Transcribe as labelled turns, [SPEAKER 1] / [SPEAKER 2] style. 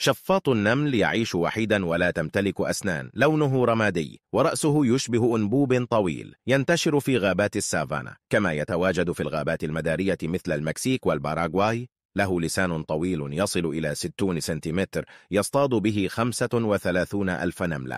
[SPEAKER 1] شفاط النمل يعيش وحيدا ولا تمتلك أسنان لونه رمادي ورأسه يشبه أنبوب طويل ينتشر في غابات السافانا كما يتواجد في الغابات المدارية مثل المكسيك والباراغواي له لسان طويل يصل إلى 60 سنتيمتر يصطاد به 35 ألف نملة